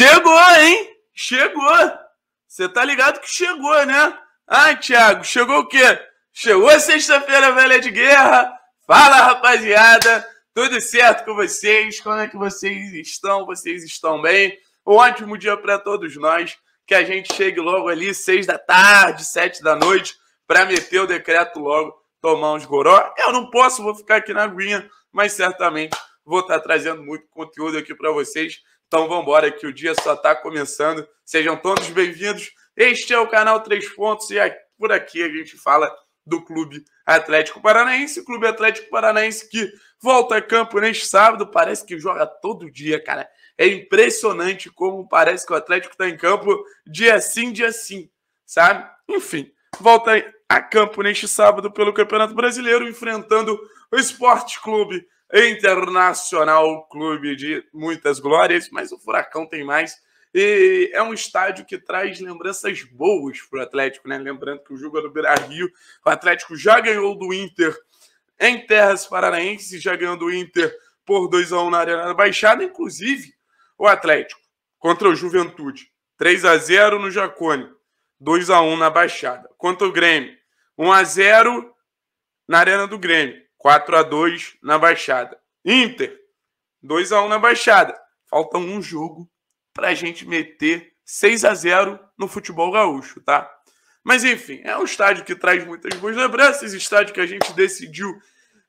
Chegou, hein? Chegou. Você tá ligado que chegou, né? Ah, Thiago, chegou o quê? Chegou sexta-feira velha de guerra. Fala, rapaziada. Tudo certo com vocês? Como é que vocês estão? Vocês estão bem? Um ótimo dia para todos nós. Que a gente chegue logo ali, seis da tarde, sete da noite, para meter o decreto logo, tomar uns goró. Eu não posso, vou ficar aqui na aguinha, mas certamente vou estar tá trazendo muito conteúdo aqui para vocês então vamos embora que o dia só está começando. Sejam todos bem-vindos. Este é o canal Três Pontos e é por aqui a gente fala do Clube Atlético Paranaense. Clube Atlético Paranaense que volta a campo neste sábado. Parece que joga todo dia, cara. É impressionante como parece que o Atlético está em campo dia sim, dia sim, sabe? Enfim, volta a campo neste sábado pelo Campeonato Brasileiro, enfrentando o Esporte Clube Internacional Clube de muitas glórias, mas o Furacão tem mais. E é um estádio que traz lembranças boas para o Atlético, né? Lembrando que o jogo é no Beira Rio, o Atlético já ganhou do Inter em Terras Paranaenses, já ganhou do Inter por 2 x 1 na Arena da Baixada, inclusive o Atlético contra o Juventude, 3 a 0 no Jacone, 2 a 1 na Baixada. Contra o Grêmio, 1 a 0 na Arena do Grêmio. 4 a 2 na Baixada. Inter, 2 a 1 na Baixada. Falta um jogo para a gente meter 6 a 0 no futebol gaúcho, tá? Mas enfim, é um estádio que traz muitas boas lembranças, estádio que a gente decidiu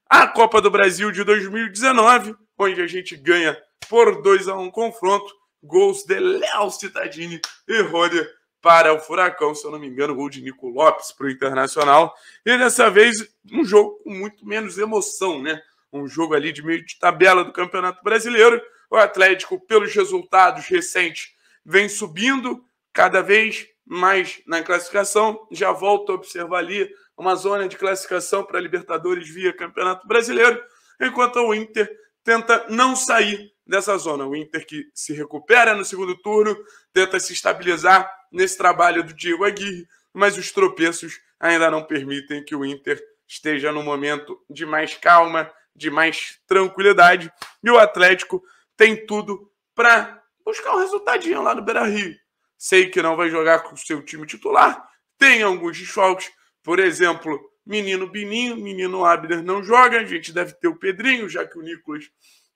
a Copa do Brasil de 2019, onde a gente ganha por 2 a 1 confronto, gols de Léo Cittadini e Roder para o Furacão, se eu não me engano, gol de Nico Lopes para o Internacional. E dessa vez, um jogo com muito menos emoção, né? Um jogo ali de meio de tabela do Campeonato Brasileiro. O Atlético, pelos resultados recentes, vem subindo cada vez mais na classificação. Já volto a observar ali uma zona de classificação para Libertadores via Campeonato Brasileiro, enquanto o Inter tenta não sair dessa zona. O Inter que se recupera no segundo turno, tenta se estabilizar nesse trabalho do Diego Aguirre, mas os tropeços ainda não permitem que o Inter esteja no momento de mais calma, de mais tranquilidade. E o Atlético tem tudo para buscar um resultadinho lá no Beira-Rio. Sei que não vai jogar com o seu time titular, tem alguns desfalques, por exemplo, Menino Bininho, menino Abner não joga. A gente deve ter o Pedrinho, já que o Nicolas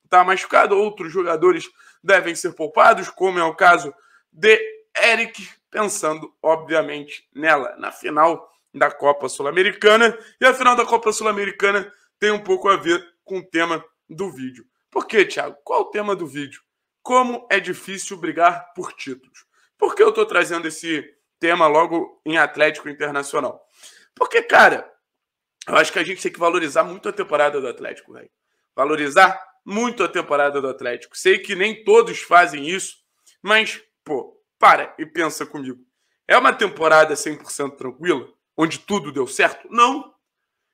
está machucado. Outros jogadores devem ser poupados, como é o caso de Eric, pensando, obviamente, nela, na final da Copa Sul-Americana. E a final da Copa Sul-Americana tem um pouco a ver com o tema do vídeo. Por quê, Thiago? Qual o tema do vídeo? Como é difícil brigar por títulos. Por que eu estou trazendo esse tema logo em Atlético Internacional? Porque, cara, eu acho que a gente tem que valorizar muito a temporada do Atlético, velho. Valorizar muito a temporada do Atlético. Sei que nem todos fazem isso, mas, pô, para e pensa comigo. É uma temporada 100% tranquila, onde tudo deu certo? Não.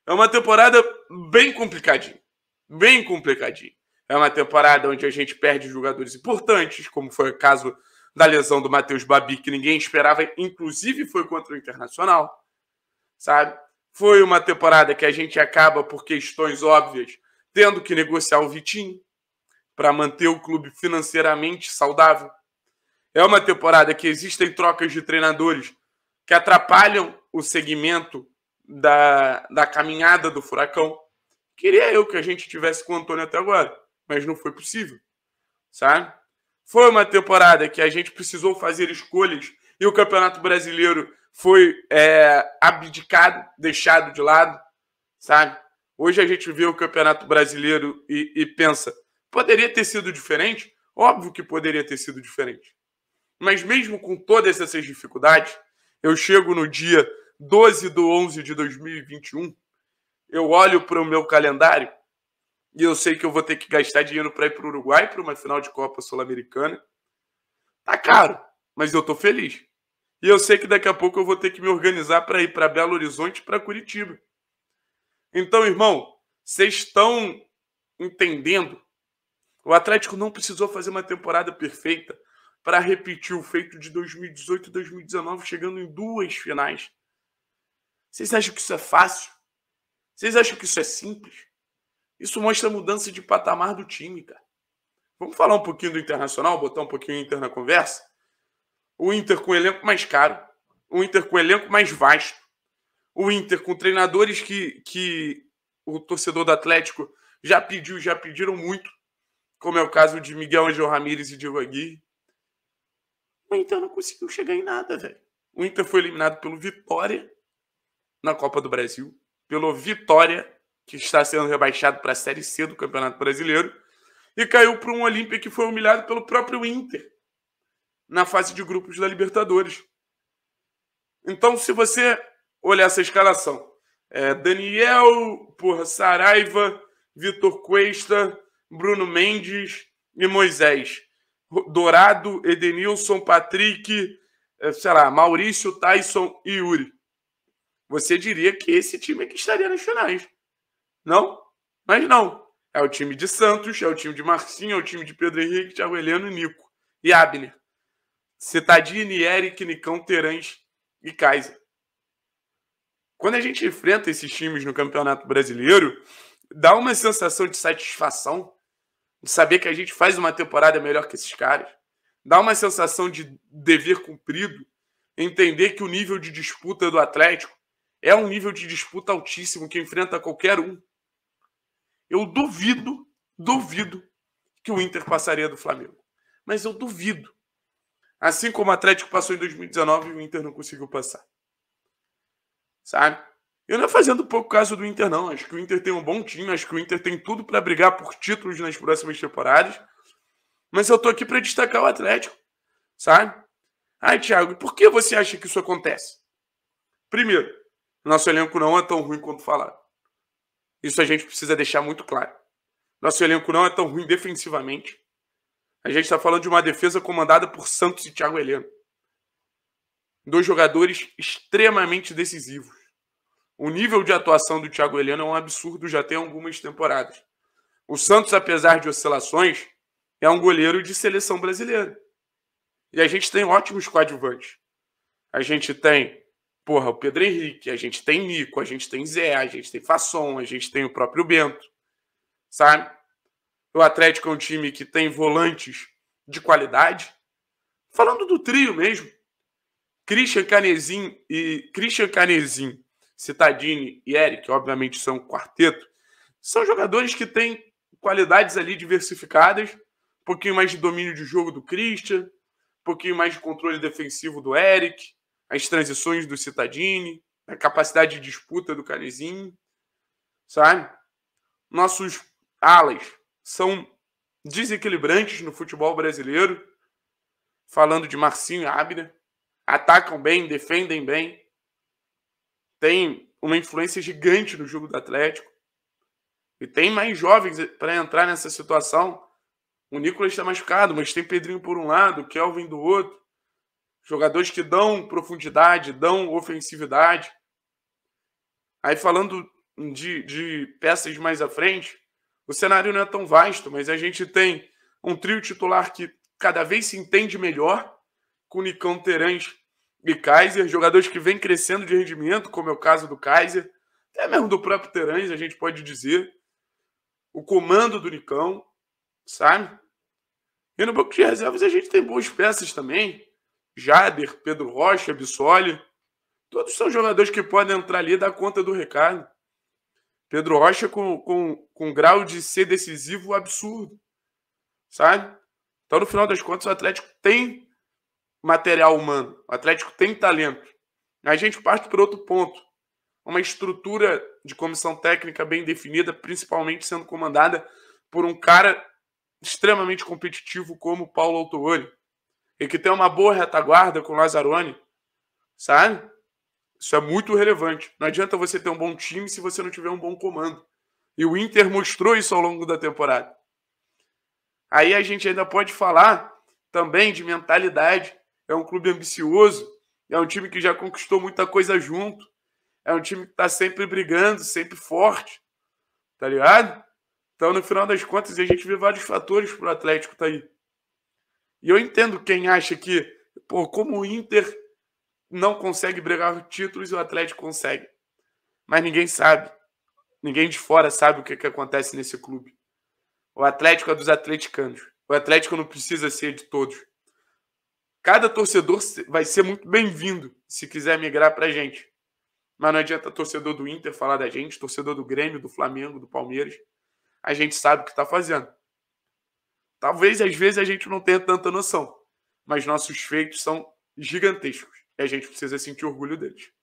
É uma temporada bem complicadinha. Bem complicadinha. É uma temporada onde a gente perde jogadores importantes, como foi o caso da lesão do Matheus Babi, que ninguém esperava, inclusive foi contra o Internacional, sabe? Foi uma temporada que a gente acaba, por questões óbvias, tendo que negociar o Vitinho para manter o clube financeiramente saudável. É uma temporada que existem trocas de treinadores que atrapalham o segmento da, da caminhada do Furacão. Queria eu que a gente tivesse com o Antônio até agora, mas não foi possível, sabe? Foi uma temporada que a gente precisou fazer escolhas e o Campeonato Brasileiro foi é, abdicado, deixado de lado, sabe? Hoje a gente vê o Campeonato Brasileiro e, e pensa, poderia ter sido diferente? Óbvio que poderia ter sido diferente. Mas mesmo com todas essas dificuldades, eu chego no dia 12 de 11 de 2021, eu olho para o meu calendário e eu sei que eu vou ter que gastar dinheiro para ir para o Uruguai para uma final de Copa Sul-Americana. Tá caro, mas eu tô feliz. E eu sei que daqui a pouco eu vou ter que me organizar para ir para Belo Horizonte, para Curitiba. Então, irmão, vocês estão entendendo? O Atlético não precisou fazer uma temporada perfeita para repetir o feito de 2018 e 2019, chegando em duas finais. Vocês acham que isso é fácil? Vocês acham que isso é simples? Isso mostra a mudança de patamar do time, cara. Vamos falar um pouquinho do Internacional, botar um pouquinho o Inter na conversa? O Inter com o elenco mais caro. O Inter com o elenco mais vasto. O Inter com treinadores que, que o torcedor do Atlético já pediu, já pediram muito. Como é o caso de Miguel Angel Ramírez e de Vagui. O Inter não conseguiu chegar em nada, velho. O Inter foi eliminado pelo Vitória na Copa do Brasil. Pelo Vitória, que está sendo rebaixado para a Série C do Campeonato Brasileiro. E caiu para um Olímpia que foi humilhado pelo próprio Inter na fase de grupos da Libertadores. Então, se você olhar essa escalação, é Daniel, porra, Saraiva, Vitor Cuesta, Bruno Mendes e Moisés. Dourado, Edenilson, Patrick, é, sei lá, Maurício, Tyson e Yuri. Você diria que esse time é que estaria nas finais. Não? Mas não. É o time de Santos, é o time de Marcinho, é o time de Pedro Henrique, Thiago Heleno e Nico. E Abner. Citadini, Eric, Nicão, Terãs e Kaiser. Quando a gente enfrenta esses times no Campeonato Brasileiro, dá uma sensação de satisfação de saber que a gente faz uma temporada melhor que esses caras. Dá uma sensação de dever cumprido, entender que o nível de disputa do Atlético é um nível de disputa altíssimo que enfrenta qualquer um. Eu duvido, duvido que o Inter passaria do Flamengo. Mas eu duvido. Assim como o Atlético passou em 2019 e o Inter não conseguiu passar. Sabe? Eu não é fazendo pouco caso do Inter, não. Acho que o Inter tem um bom time, acho que o Inter tem tudo para brigar por títulos nas próximas temporadas. Mas eu tô aqui para destacar o Atlético, sabe? Ai, Thiago, por que você acha que isso acontece? Primeiro, nosso elenco não é tão ruim quanto falado. Isso a gente precisa deixar muito claro. Nosso elenco não é tão ruim defensivamente. A gente está falando de uma defesa comandada por Santos e Thiago Heleno. Dois jogadores extremamente decisivos. O nível de atuação do Thiago Heleno é um absurdo já tem algumas temporadas. O Santos, apesar de oscilações, é um goleiro de seleção brasileira. E a gente tem ótimos coadjuvantes. A gente tem, porra, o Pedro Henrique, a gente tem Nico, a gente tem Zé, a gente tem Fasson, a gente tem o próprio Bento, sabe? O Atlético é um time que tem volantes de qualidade. Falando do trio mesmo, Christian Canezinho e Christian Canezinho, Citadini e Eric, obviamente são um quarteto, são jogadores que têm qualidades ali diversificadas, um pouquinho mais de domínio de jogo do Christian, um pouquinho mais de controle defensivo do Eric, as transições do Citadini, a capacidade de disputa do Canezinho, sabe? Nossos alas são desequilibrantes no futebol brasileiro. Falando de Marcinho e Abner, atacam bem, defendem bem, tem uma influência gigante no jogo do Atlético. E tem mais jovens para entrar nessa situação. O Nicolas está machucado, mas tem Pedrinho por um lado, Kelvin do outro. Jogadores que dão profundidade, dão ofensividade. Aí falando de, de peças mais à frente, o cenário não é tão vasto, mas a gente tem um trio titular que cada vez se entende melhor, com Nicão Terãs e Kaiser, jogadores que vêm crescendo de rendimento, como é o caso do Kaiser, até mesmo do próprio Terãs, a gente pode dizer. O comando do Nicão, sabe? E no banco de reservas a gente tem boas peças também. Jader, Pedro Rocha, Bissoli. Todos são jogadores que podem entrar ali e dar conta do recado. Pedro Rocha com, com, com um grau de ser decisivo absurdo, sabe? Então, no final das contas, o Atlético tem material humano, o Atlético tem talento. A gente parte para outro ponto. Uma estrutura de comissão técnica bem definida, principalmente sendo comandada por um cara extremamente competitivo como Paulo Autuori, e que tem uma boa retaguarda com Lazzaroni, sabe? Isso é muito relevante. Não adianta você ter um bom time se você não tiver um bom comando. E o Inter mostrou isso ao longo da temporada. Aí a gente ainda pode falar também de mentalidade. É um clube ambicioso, é um time que já conquistou muita coisa junto, é um time que está sempre brigando, sempre forte, tá ligado? Então, no final das contas, a gente vê vários fatores para o Atlético tá aí. E eu entendo quem acha que, pô, como o Inter não consegue brigar títulos e o Atlético consegue. Mas ninguém sabe. Ninguém de fora sabe o que, que acontece nesse clube. O Atlético é dos atleticanos. O Atlético não precisa ser de todos. Cada torcedor vai ser muito bem-vindo se quiser migrar para a gente. Mas não adianta torcedor do Inter falar da gente, torcedor do Grêmio, do Flamengo, do Palmeiras. A gente sabe o que está fazendo. Talvez às vezes a gente não tenha tanta noção, mas nossos feitos são gigantescos. E a gente precisa sentir orgulho deles.